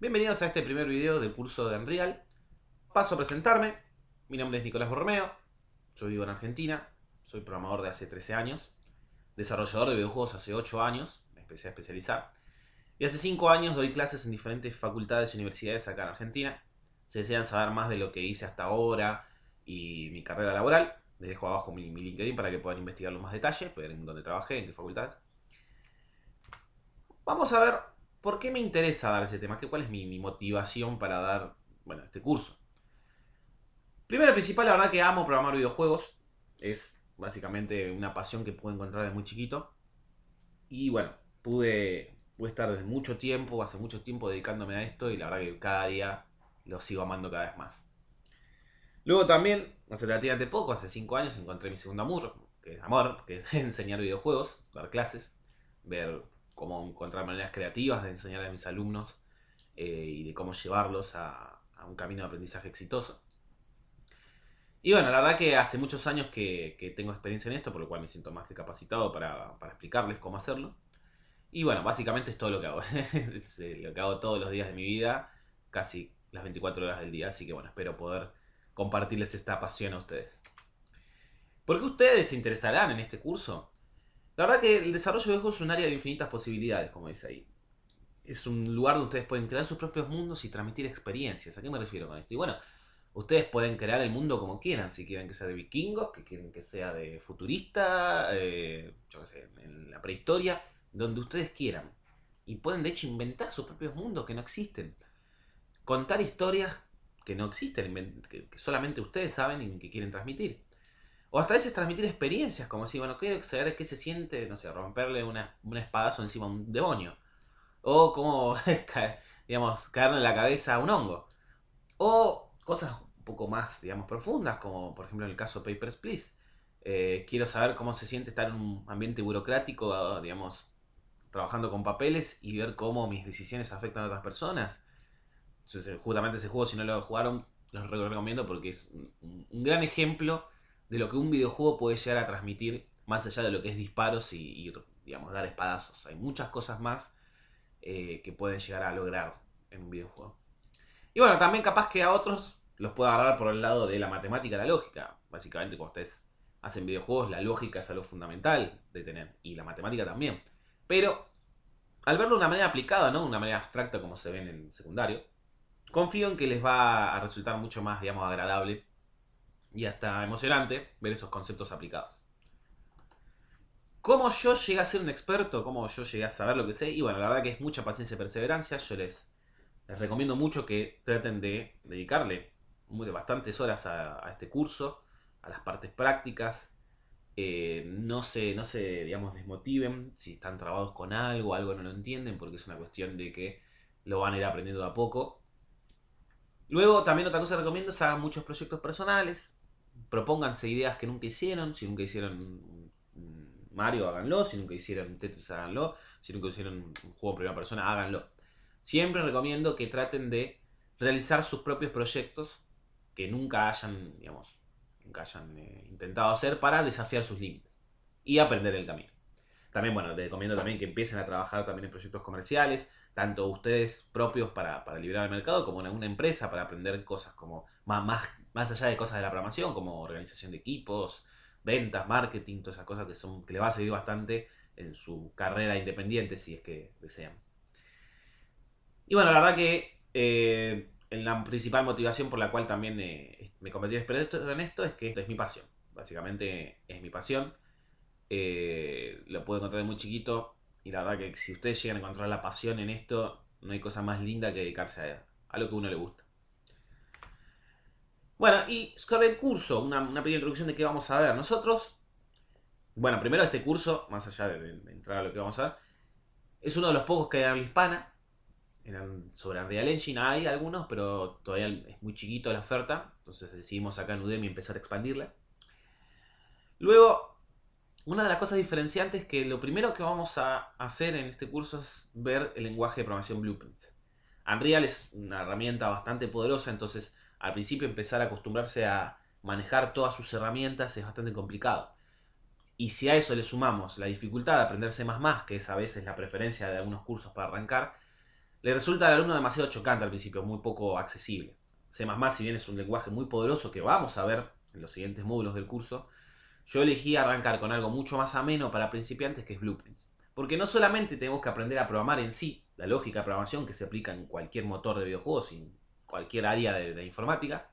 Bienvenidos a este primer video del curso de Unreal. Paso a presentarme. Mi nombre es Nicolás Borromeo. Yo vivo en Argentina. Soy programador de hace 13 años. Desarrollador de videojuegos hace 8 años. Me empecé a especializar. Y hace 5 años doy clases en diferentes facultades y universidades acá en Argentina. Si desean saber más de lo que hice hasta ahora y mi carrera laboral, les dejo abajo mi, LinkedIn para que puedan investigarlo en más detalle, ver en dónde trabajé, en qué facultades. Vamos a ver ¿por qué me interesa dar ese tema? ¿Cuál es mi, motivación para dar bueno, este curso? Primero principal, la verdad que amo programar videojuegos. Es básicamente una pasión que pude encontrar desde muy chiquito. Y bueno, pude, pude estar desde mucho tiempo, hace mucho tiempo dedicándome a esto y la verdad que cada día lo sigo amando cada vez más. Luego también, hace relativamente poco, hace 5 años, encontré mi segundo amor, que es amor, que es enseñar videojuegos, dar clases, ver cómo encontrar maneras creativas de enseñar a mis alumnos eh, y de cómo llevarlos a, un camino de aprendizaje exitoso. Y bueno, la verdad que hace muchos años que, tengo experiencia en esto, por lo cual me siento más que capacitado para, para explicarles cómo hacerlo. Y bueno, básicamente es todo lo que hago. es eh, lo que hago todos los días de mi vida, casi las 24 horas del día. Así que bueno, espero poder compartirles esta pasión a ustedes. ¿Por qué ustedes se interesarán en este curso? La verdad que el desarrollo de juegos es un área de infinitas posibilidades, como dice ahí. Es un lugar donde ustedes pueden crear sus propios mundos y transmitir experiencias. ¿A qué me refiero con esto? Y bueno, ustedes pueden crear el mundo como quieran, si quieren que sea de vikingos, que quieren que sea de futurista, eh, yo qué sé, en la prehistoria, donde ustedes quieran. Y pueden de hecho inventar sus propios mundos que no existen. Contar historias que no existen, que solamente ustedes saben y que quieren transmitir. O hasta a veces transmitir experiencias, como si, bueno, quiero saber qué se siente, no sé, romperle un espadazo encima a un demonio. O cómo, digamos, caerle en la cabeza a un hongo. O cosas un poco más, digamos, profundas, como por ejemplo en el caso Papers, Please. Eh, quiero saber cómo se siente estar en un ambiente burocrático, digamos, trabajando con papeles y ver cómo mis decisiones afectan a otras personas. justamente ese juego, si no lo jugaron, los recomiendo porque es un, un gran ejemplo de lo que un videojuego puede llegar a transmitir, más allá de lo que es disparos y, digamos, dar espadazos. Hay muchas cosas más eh, que pueden llegar a lograr en un videojuego. Y bueno, también capaz que a otros los pueda agarrar por el lado de la matemática, la lógica. Básicamente, cuando ustedes hacen videojuegos, la lógica es algo fundamental de tener, y la matemática también. Pero, al verlo de una manera aplicada, ¿no? Una manera abstracta como se ve en el secundario, confío en que les va a resultar mucho más, digamos, agradable y hasta emocionante ver esos conceptos aplicados. ¿Cómo yo llegué a ser un experto? ¿Cómo yo llegué a saber lo que sé? Y bueno, la verdad que es mucha paciencia y perseverancia. Yo les, les recomiendo mucho que traten de dedicarle muy, bastantes horas a, este curso, a las partes prácticas. Eh, no se, no se, digamos, desmotiven si están trabados con algo, algo no lo entienden, porque es una cuestión de que lo van a ir aprendiendo a poco. Luego, también otra cosa que recomiendo es hagan muchos proyectos personales, propónganse ideas que nunca hicieron, si nunca hicieron Mario, háganlo, si nunca hicieron Tetris, háganlo, si nunca hicieron un juego en primera persona, háganlo. Siempre recomiendo que traten de realizar sus propios proyectos que nunca hayan, digamos, nunca hayan eh, intentado hacer para desafiar sus límites y aprender el camino. También, bueno, te recomiendo también que empiecen a trabajar también en proyectos comerciales, tanto ustedes propios para, para liberar el mercado, como en alguna empresa para aprender cosas como más, más más allá de cosas de la programación, como organización de equipos, ventas, marketing, todas esas cosas que, son, que le va a servir bastante en su carrera independiente, si es que desean. Y bueno, la verdad que eh, la principal motivación por la cual también eh, me convertí en experto en esto es que esto es mi pasión. Básicamente es mi pasión. Eh, lo puedo encontrar de muy chiquito y la verdad que si ustedes llegan a encontrar la pasión en esto, no hay cosa más linda que dedicarse a, a lo que uno le gusta. Bueno, y sobre el curso, una, pequeña introducción de qué vamos a ver. Nosotros, bueno, primero este curso, más allá de, entrar a lo que vamos a ver, es uno de los pocos que hay en la hispana. sobre Unreal Engine hay algunos, pero todavía es muy chiquito la oferta. Entonces decidimos acá en Udemy empezar a expandirla. Luego, una de las cosas diferenciantes es que lo primero que vamos a hacer en este curso es ver el lenguaje de programación Blueprint. Unreal es una herramienta bastante poderosa, entonces al principio empezar a acostumbrarse a manejar todas sus herramientas es bastante complicado. Y si a eso le sumamos la dificultad de aprenderse más más, que es a veces la preferencia de algunos cursos para arrancar, le resulta al alumno demasiado chocante al principio, muy poco accesible. C++, si bien es un lenguaje muy poderoso que vamos a ver en los siguientes módulos del curso, yo elegí arrancar con algo mucho más ameno para principiantes que es Blueprints. Porque no solamente tenemos que aprender a programar en sí, la lógica de programación que se aplica en cualquier motor de videojuegos sin cualquier área de, informática,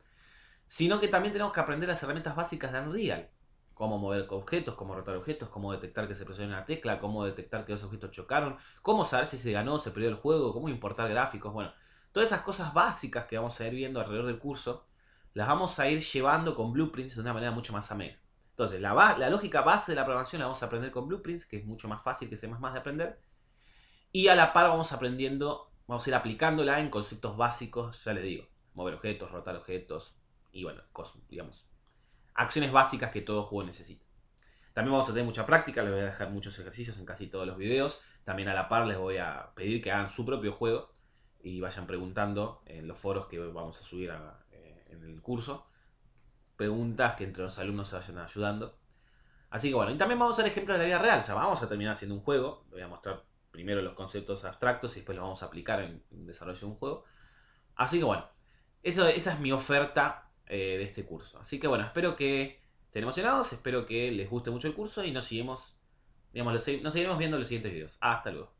sino que también tenemos que aprender las herramientas básicas de Unreal, cómo mover objetos, cómo rotar objetos, cómo detectar que se presiona una tecla, cómo detectar que dos objetos chocaron, cómo saber si se ganó, o se perdió el juego, cómo importar gráficos, bueno, todas esas cosas básicas que vamos a ir viendo alrededor del curso, las vamos a ir llevando con blueprints de una manera mucho más amena. Entonces, la, la lógica base de la programación la vamos a aprender con blueprints, que es mucho más fácil que sea más de aprender. Y a la par vamos aprendiendo Vamos a ir aplicándola en conceptos básicos, ya les digo, mover objetos, rotar objetos y bueno, cosas, digamos, acciones básicas que todo juego necesita. También vamos a tener mucha práctica, les voy a dejar muchos ejercicios en casi todos los videos. También a la par les voy a pedir que hagan su propio juego y vayan preguntando en los foros que vamos a subir eh, en el curso. Preguntas que entre los alumnos se vayan ayudando. Así que bueno, y también vamos a hacer ejemplos de la vida real. O sea, vamos a terminar haciendo un juego. Voy a mostrar primero los conceptos abstractos y después los vamos a aplicar en, el desarrollo de un juego. Así que bueno, eso, esa es mi oferta eh, de este curso. Así que bueno, espero que estén emocionados, espero que les guste mucho el curso y nos digamos, nos seguiremos viendo en los siguientes videos. Hasta luego.